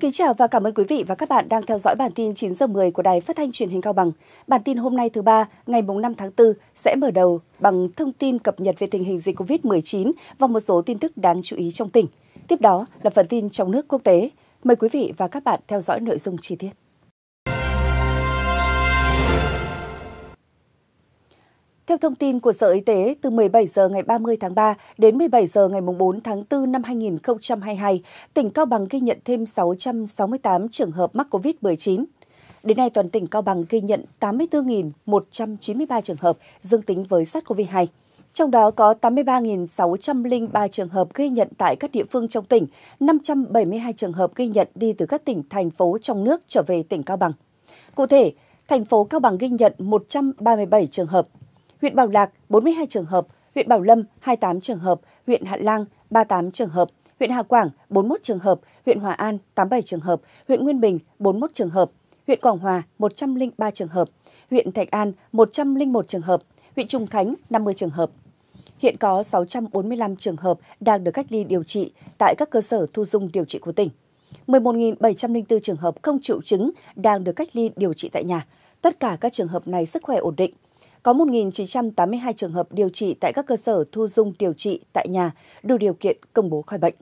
kính chào và cảm ơn quý vị và các bạn đang theo dõi bản tin 9 giờ 10 của Đài Phát thanh Truyền hình Cao Bằng. Bản tin hôm nay thứ ba, ngày 5 tháng 4 sẽ mở đầu bằng thông tin cập nhật về tình hình dịch COVID-19 và một số tin tức đáng chú ý trong tỉnh. Tiếp đó là phần tin trong nước quốc tế. Mời quý vị và các bạn theo dõi nội dung chi tiết. Theo thông tin của Sở Y tế, từ 17 giờ ngày 30 tháng 3 đến 17 giờ ngày 4 tháng 4 năm 2022, tỉnh Cao Bằng ghi nhận thêm 668 trường hợp mắc COVID-19. Đến nay, toàn tỉnh Cao Bằng ghi nhận 84.193 trường hợp dương tính với SARS-CoV-2. Trong đó có 83.603 trường hợp ghi nhận tại các địa phương trong tỉnh, 572 trường hợp ghi nhận đi từ các tỉnh, thành phố trong nước trở về tỉnh Cao Bằng. Cụ thể, thành phố Cao Bằng ghi nhận 137 trường hợp huyện Bảo Lạc 42 trường hợp, huyện Bảo Lâm 28 trường hợp, huyện Hạ Lang 38 trường hợp, huyện Hà Quảng 41 trường hợp, huyện Hòa An 87 trường hợp, huyện Nguyên Bình 41 trường hợp, huyện Quảng Hòa 103 trường hợp, huyện Thạch An 101 trường hợp, huyện Trùng Khánh 50 trường hợp. Hiện có 645 trường hợp đang được cách ly điều trị tại các cơ sở thu dung điều trị của tỉnh. 11.704 trường hợp không triệu chứng đang được cách ly điều trị tại nhà. Tất cả các trường hợp này sức khỏe ổn định có 1.982 trường hợp điều trị tại các cơ sở thu dung điều trị tại nhà đủ điều kiện công bố khỏi bệnh.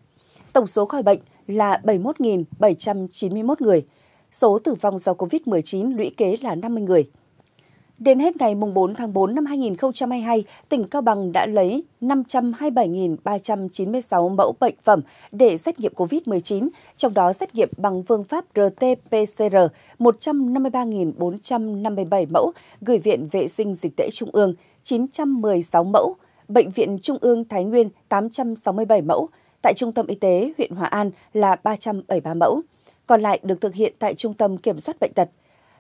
Tổng số khỏi bệnh là 71.791 người. Số tử vong do COVID-19 lũy kế là 50 người. Đến hết ngày 4 tháng 4 năm 2022, tỉnh Cao Bằng đã lấy 527.396 mẫu bệnh phẩm để xét nghiệm COVID-19, trong đó xét nghiệm bằng phương pháp RT-PCR 153.457 mẫu gửi Viện Vệ sinh Dịch tễ Trung ương 916 mẫu, Bệnh viện Trung ương Thái Nguyên 867 mẫu, tại Trung tâm Y tế huyện Hòa An là 373 mẫu. Còn lại được thực hiện tại Trung tâm Kiểm soát Bệnh tật –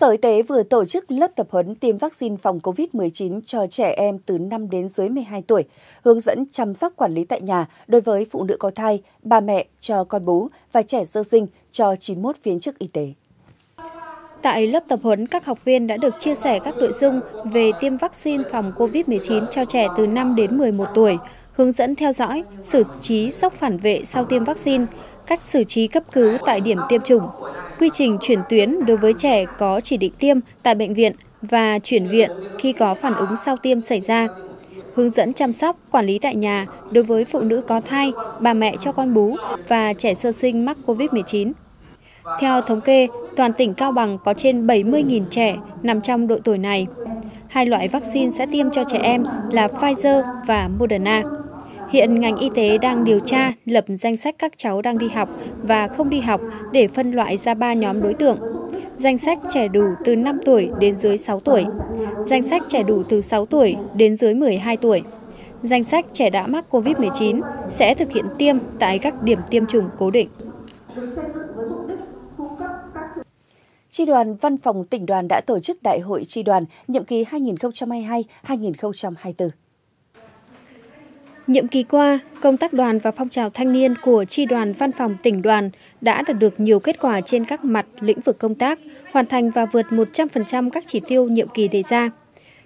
Sở Y tế vừa tổ chức lớp tập huấn tiêm vaccine phòng COVID-19 cho trẻ em từ 5 đến dưới 12 tuổi, hướng dẫn chăm sóc quản lý tại nhà đối với phụ nữ có thai, bà mẹ cho con bú và trẻ sơ sinh cho 91 viên chức y tế. Tại lớp tập huấn, các học viên đã được chia sẻ các nội dung về tiêm vaccine phòng COVID-19 cho trẻ từ 5 đến 11 tuổi, hướng dẫn theo dõi, xử trí sốc phản vệ sau tiêm vaccine, cách xử trí cấp cứu tại điểm tiêm chủng, quy trình chuyển tuyến đối với trẻ có chỉ định tiêm tại bệnh viện và chuyển viện khi có phản ứng sau tiêm xảy ra, hướng dẫn chăm sóc, quản lý tại nhà đối với phụ nữ có thai, bà mẹ cho con bú và trẻ sơ sinh mắc COVID-19. Theo thống kê, toàn tỉnh Cao Bằng có trên 70.000 trẻ nằm trong độ tuổi này. Hai loại vaccine sẽ tiêm cho trẻ em là Pfizer và Moderna. Hiện ngành y tế đang điều tra lập danh sách các cháu đang đi học và không đi học để phân loại ra 3 nhóm đối tượng. Danh sách trẻ đủ từ 5 tuổi đến dưới 6 tuổi. Danh sách trẻ đủ từ 6 tuổi đến dưới 12 tuổi. Danh sách trẻ đã mắc COVID-19 sẽ thực hiện tiêm tại các điểm tiêm chủng cố định. Tri đoàn Văn phòng tỉnh đoàn đã tổ chức Đại hội Tri đoàn nhiệm kỳ 2022-2024. Nhiệm kỳ qua, công tác đoàn và phong trào thanh niên của Tri đoàn Văn phòng tỉnh đoàn đã đạt được nhiều kết quả trên các mặt lĩnh vực công tác, hoàn thành và vượt 100% các chỉ tiêu nhiệm kỳ đề ra.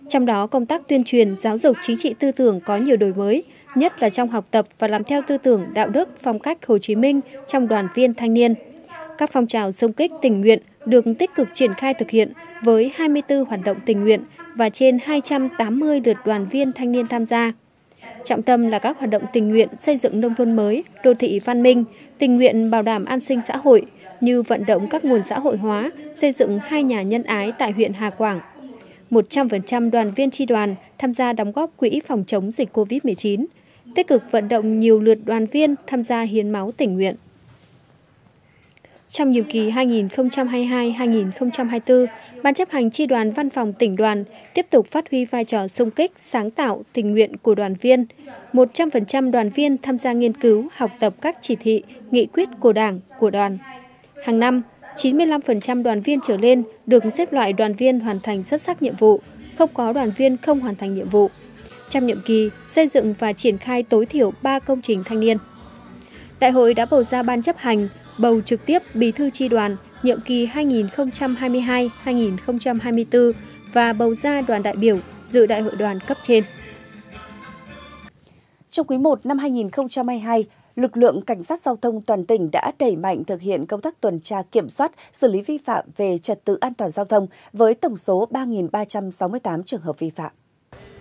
Trong đó, công tác tuyên truyền, giáo dục chính trị tư tưởng có nhiều đổi mới, nhất là trong học tập và làm theo tư tưởng đạo đức phong cách Hồ Chí Minh trong đoàn viên thanh niên. Các phong trào xung kích tình nguyện được tích cực triển khai thực hiện với 24 hoạt động tình nguyện và trên 280 lượt đoàn viên thanh niên tham gia. Trọng tâm là các hoạt động tình nguyện xây dựng nông thôn mới, đô thị văn minh, tình nguyện bảo đảm an sinh xã hội như vận động các nguồn xã hội hóa, xây dựng hai nhà nhân ái tại huyện Hà Quảng. 100% đoàn viên tri đoàn tham gia đóng góp quỹ phòng chống dịch COVID-19, tích cực vận động nhiều lượt đoàn viên tham gia hiến máu tình nguyện. Trong nhiệm kỳ 2022-2024, Ban chấp hành Tri đoàn Văn phòng tỉnh đoàn tiếp tục phát huy vai trò sung kích, sáng tạo, tình nguyện của đoàn viên. 100% đoàn viên tham gia nghiên cứu, học tập các chỉ thị, nghị quyết của Đảng, của đoàn. Hàng năm, 95% đoàn viên trở lên được xếp loại đoàn viên hoàn thành xuất sắc nhiệm vụ, không có đoàn viên không hoàn thành nhiệm vụ. Trong nhiệm kỳ, xây dựng và triển khai tối thiểu 3 công trình thanh niên. Đại hội đã bầu ra ban chấp hành, bầu trực tiếp bí thư tri đoàn nhiệm kỳ 2022-2024 và bầu ra đoàn đại biểu dự đại hội đoàn cấp trên. Trong quý 1 năm 2022, lực lượng cảnh sát giao thông toàn tỉnh đã đẩy mạnh thực hiện công tác tuần tra kiểm soát, xử lý vi phạm về trật tự an toàn giao thông với tổng số 3.368 trường hợp vi phạm.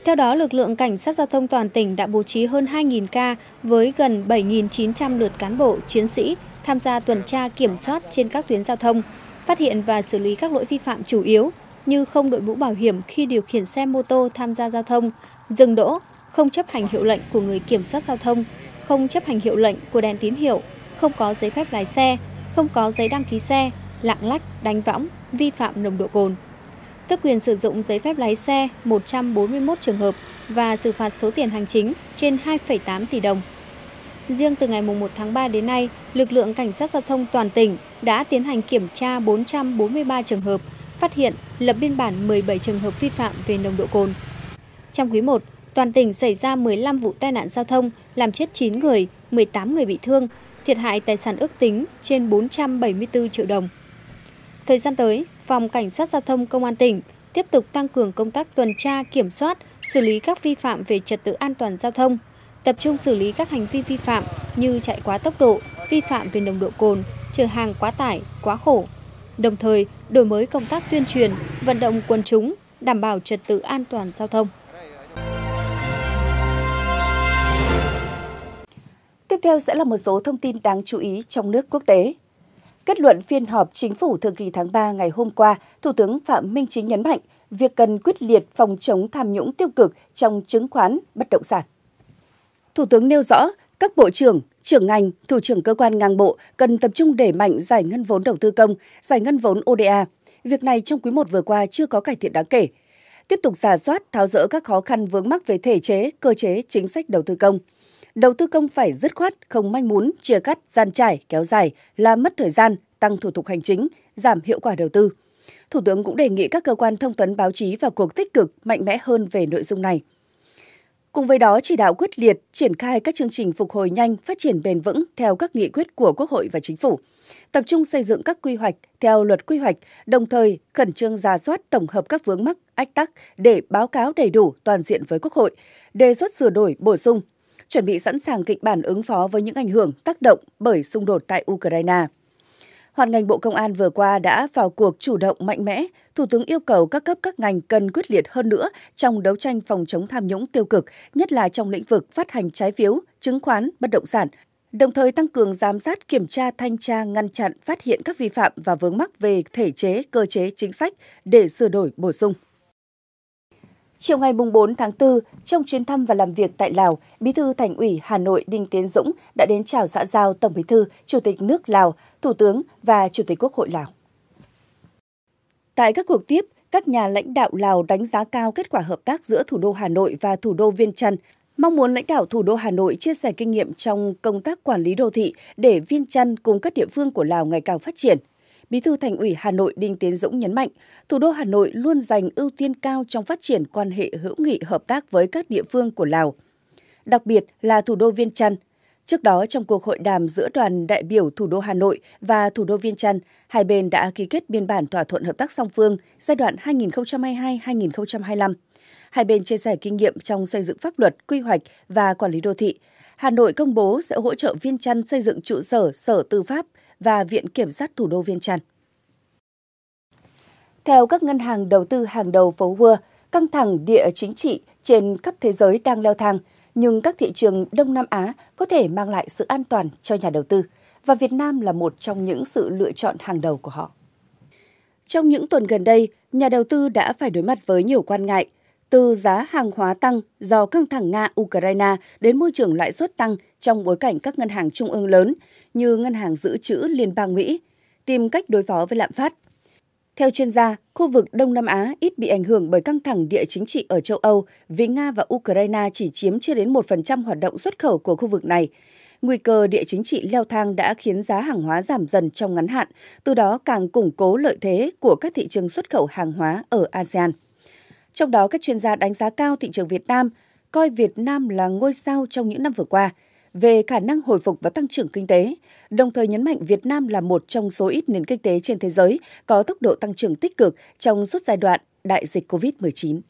Theo đó, lực lượng cảnh sát giao thông toàn tỉnh đã bố trí hơn 2.000 ca với gần 7.900 lượt cán bộ, chiến sĩ, tham gia tuần tra kiểm soát trên các tuyến giao thông, phát hiện và xử lý các lỗi vi phạm chủ yếu như không đội mũ bảo hiểm khi điều khiển xe mô tô tham gia giao thông, dừng đỗ, không chấp hành hiệu lệnh của người kiểm soát giao thông, không chấp hành hiệu lệnh của đèn tín hiệu, không có giấy phép lái xe, không có giấy đăng ký xe, lạng lách, đánh võng, vi phạm nồng độ cồn. Tước quyền sử dụng giấy phép lái xe 141 trường hợp và xử phạt số tiền hành chính trên 2,8 tỷ đồng. Riêng từ ngày 1 tháng 3 đến nay, lực lượng cảnh sát giao thông toàn tỉnh đã tiến hành kiểm tra 443 trường hợp, phát hiện lập biên bản 17 trường hợp vi phạm về nồng độ cồn. Trong quý 1, toàn tỉnh xảy ra 15 vụ tai nạn giao thông, làm chết 9 người, 18 người bị thương, thiệt hại tài sản ước tính trên 474 triệu đồng. Thời gian tới, Phòng Cảnh sát Giao thông Công an tỉnh tiếp tục tăng cường công tác tuần tra, kiểm soát, xử lý các vi phạm về trật tự an toàn giao thông, tập trung xử lý các hành vi vi phạm như chạy quá tốc độ, vi phạm về nồng độ cồn, chở hàng quá tải, quá khổ. Đồng thời, đổi mới công tác tuyên truyền, vận động quần chúng, đảm bảo trật tự an toàn giao thông. Tiếp theo sẽ là một số thông tin đáng chú ý trong nước quốc tế. Kết luận phiên họp chính phủ thường kỳ tháng 3 ngày hôm qua, Thủ tướng Phạm Minh Chính nhấn mạnh việc cần quyết liệt phòng chống tham nhũng tiêu cực trong chứng khoán, bất động sản. Thủ tướng nêu rõ, các bộ trưởng, trưởng ngành, thủ trưởng cơ quan ngang bộ cần tập trung đẩy mạnh giải ngân vốn đầu tư công, giải ngân vốn ODA. Việc này trong quý 1 vừa qua chưa có cải thiện đáng kể. Tiếp tục giả soát, tháo rỡ các khó khăn vướng mắc về thể chế, cơ chế, chính sách đầu tư công. Đầu tư công phải dứt khoát, không manh muốn, chia cắt, gian trải, kéo dài, làm mất thời gian, tăng thủ tục hành chính, giảm hiệu quả đầu tư. Thủ tướng cũng đề nghị các cơ quan thông tấn báo chí vào cuộc tích cực mạnh mẽ hơn về nội dung này. Cùng với đó, chỉ đạo quyết liệt triển khai các chương trình phục hồi nhanh, phát triển bền vững theo các nghị quyết của Quốc hội và Chính phủ. Tập trung xây dựng các quy hoạch theo luật quy hoạch, đồng thời khẩn trương ra soát tổng hợp các vướng mắc, ách tắc để báo cáo đầy đủ toàn diện với Quốc hội, đề xuất sửa đổi, bổ sung, chuẩn bị sẵn sàng kịch bản ứng phó với những ảnh hưởng tác động bởi xung đột tại Ukraine. Hoàn ngành Bộ Công an vừa qua đã vào cuộc chủ động mạnh mẽ, Thủ tướng yêu cầu các cấp các ngành cần quyết liệt hơn nữa trong đấu tranh phòng chống tham nhũng tiêu cực, nhất là trong lĩnh vực phát hành trái phiếu, chứng khoán, bất động sản, đồng thời tăng cường giám sát, kiểm tra, thanh tra, ngăn chặn, phát hiện các vi phạm và vướng mắc về thể chế, cơ chế, chính sách để sửa đổi, bổ sung. Chiều ngày 4 tháng 4, trong chuyến thăm và làm việc tại Lào, Bí thư Thành ủy Hà Nội Đinh Tiến Dũng đã đến chào xã giao Tổng Bí thư, Chủ tịch nước Lào, Thủ tướng và Chủ tịch Quốc hội Lào. Tại các cuộc tiếp, các nhà lãnh đạo Lào đánh giá cao kết quả hợp tác giữa thủ đô Hà Nội và thủ đô Viên trăn mong muốn lãnh đạo thủ đô Hà Nội chia sẻ kinh nghiệm trong công tác quản lý đô thị để Viên trăn cùng các địa phương của Lào ngày càng phát triển. Bí thư Thành ủy Hà Nội Đinh Tiến Dũng nhấn mạnh, thủ đô Hà Nội luôn dành ưu tiên cao trong phát triển quan hệ hữu nghị hợp tác với các địa phương của Lào, đặc biệt là thủ đô Viên Chăn. Trước đó, trong cuộc hội đàm giữa đoàn đại biểu thủ đô Hà Nội và thủ đô Viên Chăn, hai bên đã ký kết biên bản thỏa thuận hợp tác song phương giai đoạn 2022-2025. Hai bên chia sẻ kinh nghiệm trong xây dựng pháp luật, quy hoạch và quản lý đô thị, Hà Nội công bố sẽ hỗ trợ Viên Chăn xây dựng trụ sở Sở Tư pháp và Viện Kiểm sát Thủ đô Viên Chăn. Theo các ngân hàng đầu tư hàng đầu phố Wall, căng thẳng địa chính trị trên khắp thế giới đang leo thang, nhưng các thị trường Đông Nam Á có thể mang lại sự an toàn cho nhà đầu tư và Việt Nam là một trong những sự lựa chọn hàng đầu của họ. Trong những tuần gần đây, nhà đầu tư đã phải đối mặt với nhiều quan ngại, từ giá hàng hóa tăng do căng thẳng Nga-Ukraine đến môi trường lãi suất tăng trong bối cảnh các ngân hàng trung ương lớn, như Ngân hàng Dự trữ Liên bang Mỹ, tìm cách đối phó với lạm phát. Theo chuyên gia, khu vực Đông Nam Á ít bị ảnh hưởng bởi căng thẳng địa chính trị ở châu Âu vì Nga và Ukraine chỉ chiếm chưa đến 1% hoạt động xuất khẩu của khu vực này. Nguy cơ địa chính trị leo thang đã khiến giá hàng hóa giảm dần trong ngắn hạn, từ đó càng củng cố lợi thế của các thị trường xuất khẩu hàng hóa ở ASEAN. Trong đó, các chuyên gia đánh giá cao thị trường Việt Nam, coi Việt Nam là ngôi sao trong những năm vừa qua – về khả năng hồi phục và tăng trưởng kinh tế, đồng thời nhấn mạnh Việt Nam là một trong số ít nền kinh tế trên thế giới có tốc độ tăng trưởng tích cực trong suốt giai đoạn đại dịch COVID-19.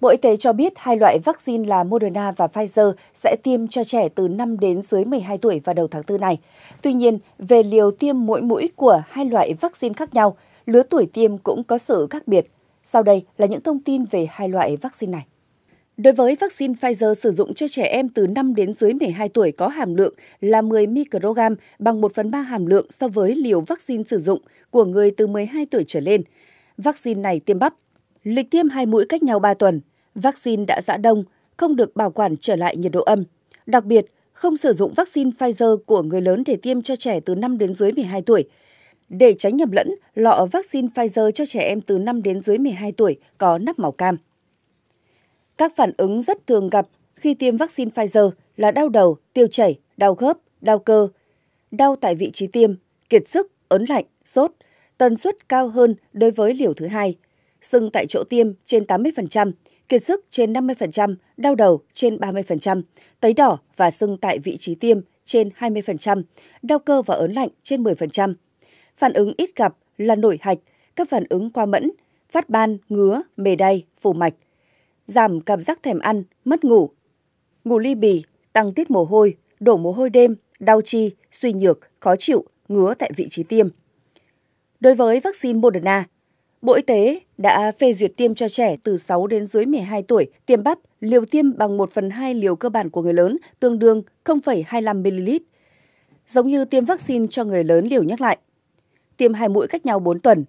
Bộ Y tế cho biết hai loại vaccine là Moderna và Pfizer sẽ tiêm cho trẻ từ 5 đến dưới 12 tuổi vào đầu tháng 4 này. Tuy nhiên, về liều tiêm mỗi mũi của hai loại vaccine khác nhau, lứa tuổi tiêm cũng có sự khác biệt. Sau đây là những thông tin về hai loại vaccine này. Đối với vaccine Pfizer sử dụng cho trẻ em từ 5 đến dưới 12 tuổi có hàm lượng là 10 microgram bằng 1 phần 3 hàm lượng so với liều vaccine sử dụng của người từ 12 tuổi trở lên. Vaccine này tiêm bắp. Lịch tiêm hai mũi cách nhau 3 tuần. Vaccine đã giã đông, không được bảo quản trở lại nhiệt độ âm. Đặc biệt, không sử dụng vaccine Pfizer của người lớn để tiêm cho trẻ từ 5 đến dưới 12 tuổi. Để tránh nhầm lẫn, lọ vaccine Pfizer cho trẻ em từ 5 đến dưới 12 tuổi có nắp màu cam. Các phản ứng rất thường gặp khi tiêm vaccine Pfizer là đau đầu, tiêu chảy, đau khớp, đau cơ, đau tại vị trí tiêm, kiệt sức, ớn lạnh, sốt, tần suất cao hơn đối với liều thứ hai, sưng tại chỗ tiêm trên 80%, kiệt sức trên 50%, đau đầu trên 30%, tấy đỏ và sưng tại vị trí tiêm trên 20%, đau cơ và ớn lạnh trên 10%. Phản ứng ít gặp là nổi hạch, các phản ứng qua mẫn, phát ban, ngứa, mề đay, phù mạch giảm cảm giác thèm ăn, mất ngủ. Ngủ ly bì, tăng tiết mồ hôi, đổ mồ hôi đêm, đau chi, suy nhược, khó chịu, ngứa tại vị trí tiêm. Đối với vaccine Moderna, Bộ Y tế đã phê duyệt tiêm cho trẻ từ 6 đến dưới 12 tuổi tiêm bắp liều tiêm bằng 1 phần 2 liều cơ bản của người lớn, tương đương 0,25ml, giống như tiêm vaccine cho người lớn liều nhắc lại. Tiêm hai mũi cách nhau 4 tuần.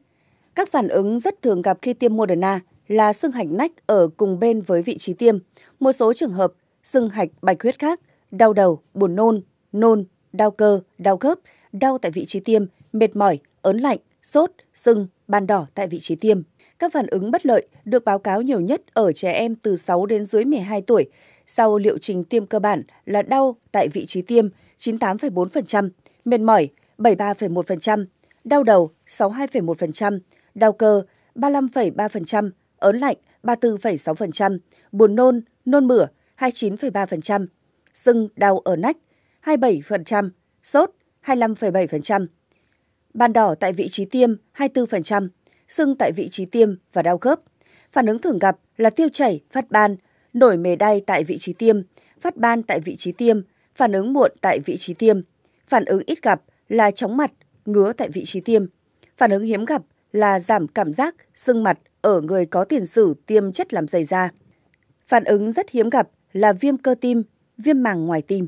Các phản ứng rất thường gặp khi tiêm Moderna là sưng hạch nách ở cùng bên với vị trí tiêm, một số trường hợp sưng hạch bạch huyết khác, đau đầu, buồn nôn, nôn, đau cơ, đau khớp, đau tại vị trí tiêm, mệt mỏi, ớn lạnh, sốt, sưng, ban đỏ tại vị trí tiêm. Các phản ứng bất lợi được báo cáo nhiều nhất ở trẻ em từ 6 đến dưới 12 tuổi. Sau liệu trình tiêm cơ bản là đau tại vị trí tiêm 98,4%, mệt mỏi 73,1%, đau đầu 62,1%, đau cơ 35,3%, ớn lạnh 34,6%, buồn nôn, nôn mửa 29,3%, sưng đau ở nách 27%, sốt 25,7%, ban đỏ tại vị trí tiêm 24%, sưng tại vị trí tiêm và đau khớp. Phản ứng thường gặp là tiêu chảy, phát ban, nổi mề đay tại vị trí tiêm, phát ban tại vị trí tiêm, phản ứng muộn tại vị trí tiêm. Phản ứng ít gặp là chóng mặt, ngứa tại vị trí tiêm. Phản ứng hiếm gặp là giảm cảm giác, sưng mặt, ở người có tiền sử tiêm chất làm dày da. Phản ứng rất hiếm gặp là viêm cơ tim, viêm màng ngoài tim.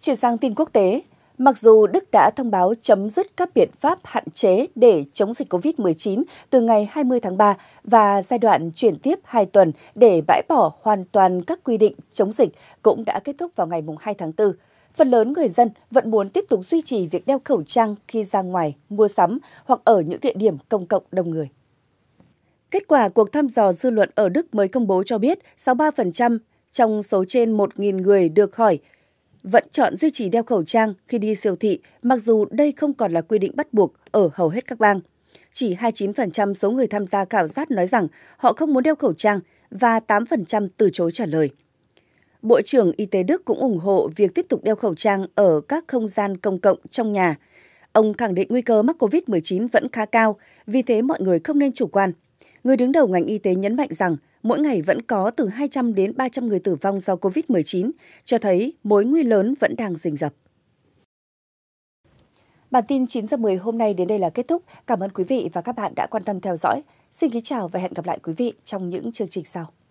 Chuyển sang tin quốc tế, mặc dù Đức đã thông báo chấm dứt các biện pháp hạn chế để chống dịch COVID-19 từ ngày 20 tháng 3 và giai đoạn chuyển tiếp 2 tuần để bãi bỏ hoàn toàn các quy định chống dịch cũng đã kết thúc vào ngày 2 tháng 4. Phần lớn người dân vẫn muốn tiếp tục duy trì việc đeo khẩu trang khi ra ngoài, mua sắm hoặc ở những địa điểm công cộng đông người. Kết quả cuộc thăm dò dư luận ở Đức mới công bố cho biết 63% trong số trên 1.000 người được hỏi vẫn chọn duy trì đeo khẩu trang khi đi siêu thị, mặc dù đây không còn là quy định bắt buộc ở hầu hết các bang. Chỉ 29% số người tham gia khảo sát nói rằng họ không muốn đeo khẩu trang và 8% từ chối trả lời. Bộ trưởng Y tế Đức cũng ủng hộ việc tiếp tục đeo khẩu trang ở các không gian công cộng trong nhà. Ông khẳng định nguy cơ mắc COVID-19 vẫn khá cao, vì thế mọi người không nên chủ quan – người đứng đầu ngành y tế nhấn mạnh rằng mỗi ngày vẫn có từ 200 đến 300 người tử vong do COVID-19, cho thấy mối nguy lớn vẫn đang rình rập. Bản tin 9 giờ 10 hôm nay đến đây là kết thúc. Cảm ơn quý vị và các bạn đã quan tâm theo dõi. Xin kính chào và hẹn gặp lại quý vị trong những chương trình sau.